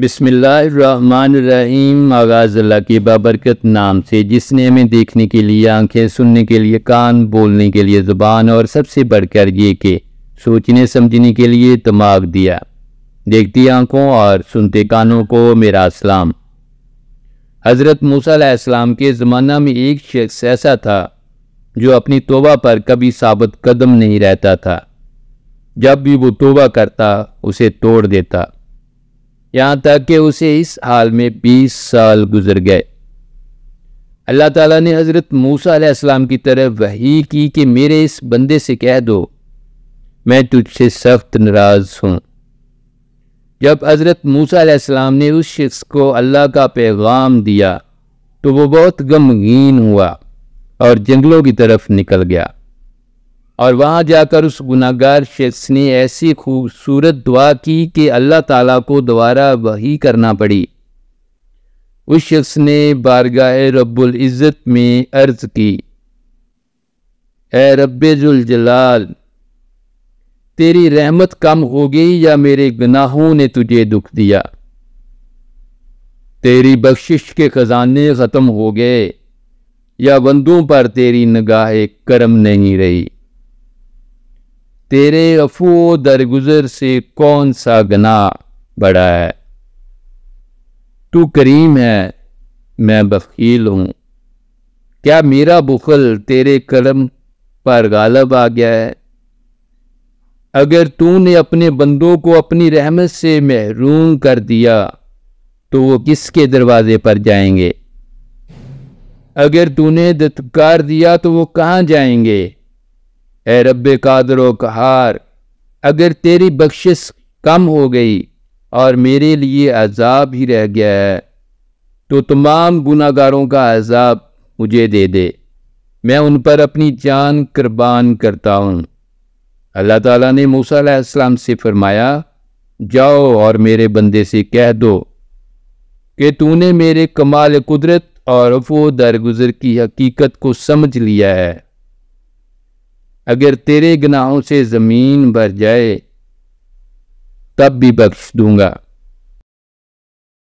बिसमीम आगाज़ अल्लाह के बाबरकत नाम से जिसने हमें देखने के लिए आंखें सुनने के लिए कान बोलने के लिए ज़ुबान और सबसे बढ़कर ये के सोचने समझने के लिए दिमाग दिया देखती आंखों और सुनते कानों को मेरा सलाम हज़रत मूसम के ज़माना में एक शख्स ऐसा था जो अपनी तोबा पर कभी साबित कदम नहीं रहता था जब भी वो तोबा करता उसे तोड़ देता यहाँ तक कि उसे इस हाल में 20 साल गुजर गए अल्लाह ताला ने हज़रत मूसा अलैहिस्सलाम की तरह वही की कि मेरे इस बंदे से कह दो मैं तुझसे सख्त नाराज़ हूँ जब हज़रत मूसा अलैहिस्सलाम ने उस शख्स को अल्लाह का पैगाम दिया तो वो बहुत गमगीन हुआ और जंगलों की तरफ निकल गया और वहाँ जाकर उस गुनागार शख्स ने ऐसी खूबसूरत दुआ की कि अल्लाह ताला को दोबारा वही करना पड़ी उस शख्स ने बारगाह रब्बुल इज़्ज़त में अर्ज़ की ए रबाल तेरी रहमत कम हो गई या मेरे गुनाहों ने तुझे दुख दिया तेरी बख्शिश के ख़जाने ख़त्म हो गए या बंदों पर तेरी निगाह करम नहीं रही तेरे अफू दरगुजर से कौन सा गना बड़ा है तू करीम है मैं बखील हूं क्या मेरा बुखल तेरे कलम पर गालब आ गया है अगर तूने अपने बंदों को अपनी रहमत से महरूम कर दिया तो वो किसके दरवाजे पर जाएंगे अगर तूने दत्कार दिया तो वो कहाँ जाएंगे ए रब कादर कहार अगर तेरी बख्शिश कम हो गई और मेरे लिए अजाब ही रह गया है तो तमाम गुनागारों का अजाब मुझे दे दे मैं उन पर अपनी जान कुर्बान करता हूँ अल्लाह ताला ने मूसा से फरमाया जाओ और मेरे बंदे से कह दो कि तूने मेरे कमाल कुदरत और वो दरगुजर की हकीकत को समझ लिया है अगर तेरे गनाहों से ज़मीन भर जाए तब भी बख्श दूंगा